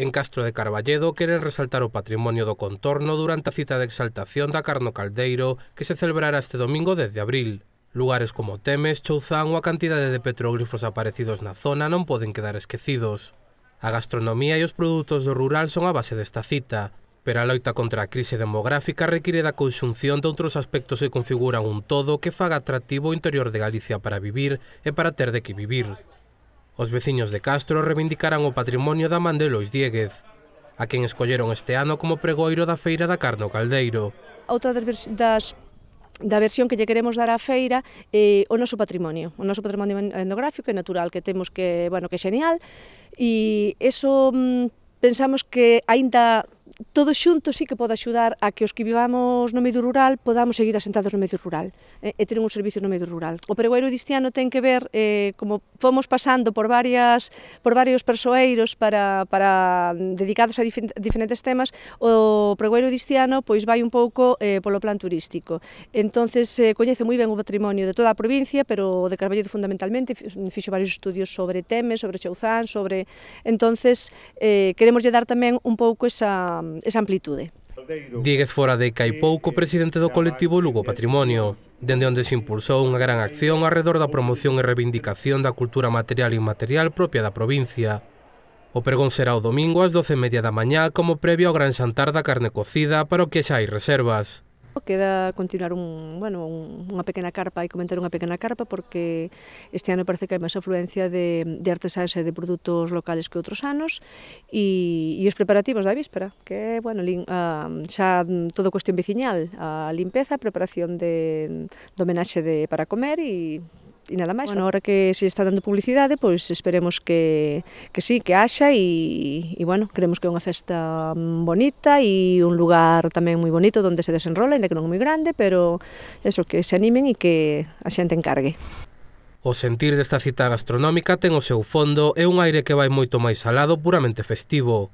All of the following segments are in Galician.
En Castro de Carballedo queren resaltar o patrimonio do contorno durante a cita de exaltación da Carno Caldeiro que se celebrará este domingo desde abril. Lugares como Temes, Chouzán ou a cantidade de petróglifos aparecidos na zona non poden quedar esquecidos. A gastronomía e os produtos do rural son a base desta cita, pero a loita contra a crise demográfica require da conxunción de outros aspectos que configuran un todo que faga atractivo o interior de Galicia para vivir e para ter de que vivir. Os veciños de Castro reivindicarán o patrimonio da man de Lois Dieguez, a quen escolleron este ano como pregoiro da feira da Carno Caldeiro. Outra das, da versión que lle queremos dar á feira eh, o noso patrimonio, o noso patrimonio etnográfico e natural que temos que, bueno, que é genial e eso mm, pensamos que aínda todo xunto sí que pode axudar a que os que vivamos no medio rural podamos seguir asentados no medio rural eh, e ter un servicio no medio rural. O pregoeiro distiano ten que ver eh, como fomos pasando por varias por varios persoeiros para, para mm, dedicados a diferentes temas, o pregoeiro distiano pois vai un pouco eh, polo plan turístico. Entonces eh, coñece moi ben o patrimonio de toda a provincia, pero de Carballedo fundamentalmente fixo varios estudios sobre Temes, sobre Xouzán, sobre entonces eh, queremos lle dar tamén un pouco esa esa amplitude. Díguez fora de Caipouco, presidente do colectivo Lugo Patrimonio, dende onde se impulsou unha gran acción arredor da promoción e reivindicación da cultura material e inmaterial propia da provincia. O pregón será o domingo ás 12.30 da mañá como previo ao gran xantar da carne cocida para o que xa hai reservas tempo queda continuar un, bueno, un, unha pequena carpa e comentar unha pequena carpa porque este ano parece que hai máis afluencia de, de artesáns e de produtos locales que outros anos e, e os preparativos da víspera, que bueno, lin, ah, xa todo cuestión veciñal, a limpeza, a preparación de, de homenaxe de para comer e nada máis. Bueno, hora que se está dando publicidade, pois pues esperemos que, que sí, que haxa e, e bueno, creemos que é unha festa bonita e un lugar tamén moi bonito onde se desenrola, ainda que non é moi grande, pero eso, que se animen e que a xente encargue. O sentir desta cita gastronómica ten o seu fondo e un aire que vai moito máis alado puramente festivo.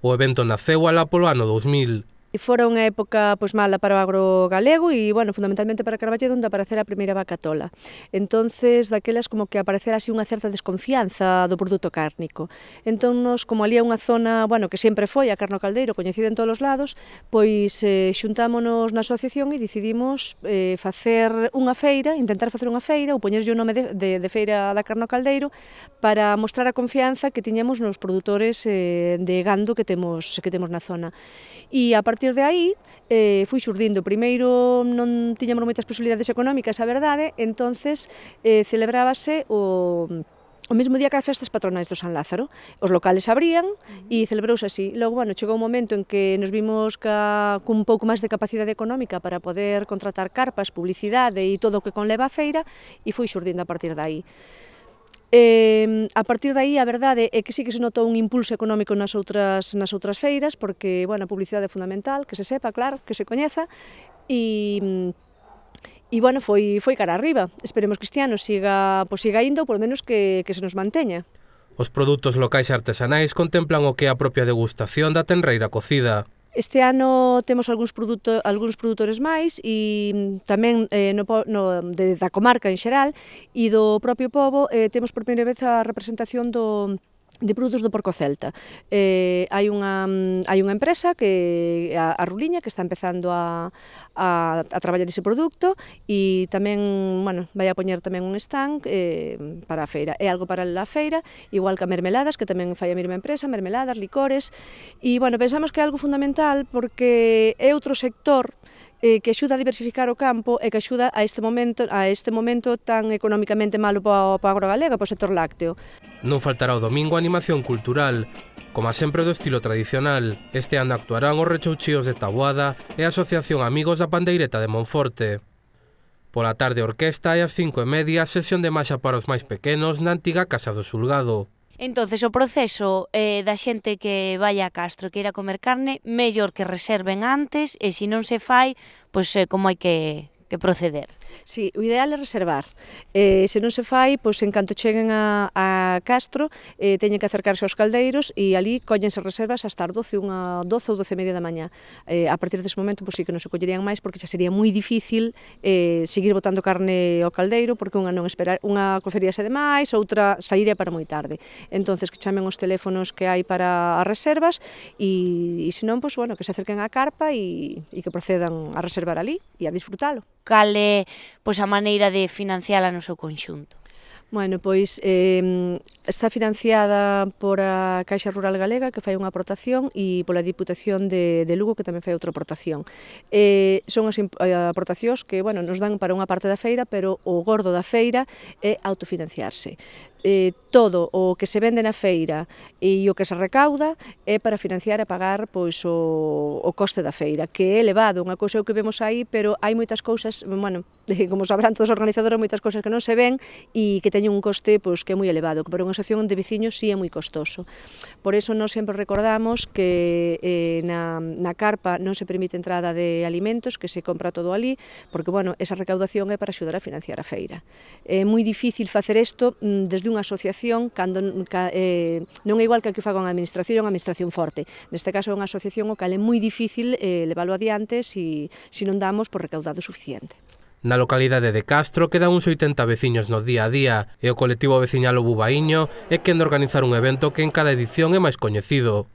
O evento naceu alá polo ano 2000. E fora unha época pois, mala para o agro galego e, bueno, fundamentalmente para Carballedo, onde aparecera a primeira vaca tola. Entonces, daquelas como que aparecera así unha certa desconfianza do produto cárnico. Entón, nos, como ali é unha zona, bueno, que sempre foi a Carno Caldeiro, coñecida en todos os lados, pois eh, xuntámonos na asociación e decidimos eh, facer unha feira, intentar facer unha feira, ou poñerlle o nome de, de, de feira da Carno Caldeiro, para mostrar a confianza que tiñamos nos produtores eh, de gando que temos, que temos na zona. E a partir de aí eh, fui xurdindo. Primeiro non tiñamos moitas posibilidades económicas, a verdade, entonces eh, celebrábase o o mesmo día que as festas patronais do San Lázaro. Os locales abrían e celebrouse así. Logo, bueno, chegou un momento en que nos vimos ca, cun pouco máis de capacidade económica para poder contratar carpas, publicidade e todo o que conleva a feira e foi xurdindo a partir dai. Eh, a partir de aí, a verdade, é que sí que se notou un impulso económico nas outras, nas outras feiras, porque, bueno, a publicidade é fundamental, que se sepa, claro, que se coñeza, e E, bueno, foi, foi cara arriba. Esperemos que este ano siga, pues, pois siga indo, polo menos que, que se nos manteña. Os produtos locais artesanais contemplan o que é a propia degustación da tenreira cocida. Este ano temos algúns produto, algúns produtores máis e mm, tamén eh, no, no, de, da comarca en xeral e do propio povo eh, temos por primeira vez a representación do de produtos do porco celta. Eh, hai unha mm, hai unha empresa que a, a Ruliña que está empezando a a a traballar ese produto e tamén, bueno, vai a poñer tamén un stand eh para a feira. É algo para a feira, igual que a mermeladas que tamén fai a mesma empresa, mermeladas, licores. E bueno, pensamos que é algo fundamental porque é outro sector eh, que axuda a diversificar o campo e que axuda a este momento a este momento tan economicamente malo para agro agrogalega, para o sector lácteo. Non faltará o domingo a animación cultural, como sempre do estilo tradicional. Este ano actuarán os rechouchíos de Taboada e a Asociación Amigos da Pandeireta de Monforte. Pola tarde orquesta e as cinco e media sesión de marcha para os máis pequenos na antiga Casa do Sulgado. Entonces, o proceso eh, da xente que vai a Castro que ir a comer carne, mellor que reserven antes, e se non se fai, pois pues, eh, como hai que que proceder. Sí, o ideal é reservar. Eh, se non se fai, pois en canto cheguen a, a Castro, eh, teñen que acercarse aos caldeiros e ali coñense reservas hasta as 12, unha, 12 ou 12 e media da mañá. Eh, a partir dese momento, pois sí que non se collerían máis porque xa sería moi difícil eh, seguir botando carne ao caldeiro porque unha non esperar, unha cocería xa demais, outra sairía para moi tarde. Entonces que chamen os teléfonos que hai para as reservas e, e senón, pois, bueno, que se acerquen á carpa e, e que procedan a reservar ali e a disfrutalo cal é pois, a maneira de financiala no seu conxunto? Bueno, pois eh, está financiada por a Caixa Rural Galega que fai unha aportación e pola Diputación de, de Lugo que tamén fai outra aportación. Eh, son as eh, aportacións que, bueno, nos dan para unha parte da feira, pero o gordo da feira é autofinanciarse eh, todo o que se vende na feira e o que se recauda é para financiar e pagar pois o, o coste da feira, que é elevado, unha cousa que vemos aí, pero hai moitas cousas, bueno, como sabrán todos os organizadores, moitas cousas que non se ven e que teñen un coste pois que é moi elevado, que para unha asociación de veciños si sí é moi costoso. Por eso nós sempre recordamos que eh, na, na carpa non se permite entrada de alimentos, que se compra todo ali, porque bueno, esa recaudación é para axudar a financiar a feira. É moi difícil facer isto mm, desde dunha asociación cando ca, eh, non é igual que a que faga unha administración, unha administración forte. Neste caso é unha asociación o cal é moi difícil eh, leválo adiante se si, si non damos por recaudado suficiente. Na localidade de Castro quedan uns 80 veciños no día a día e o colectivo veciñal O Bubaíño é quen de organizar un evento que en cada edición é máis coñecido.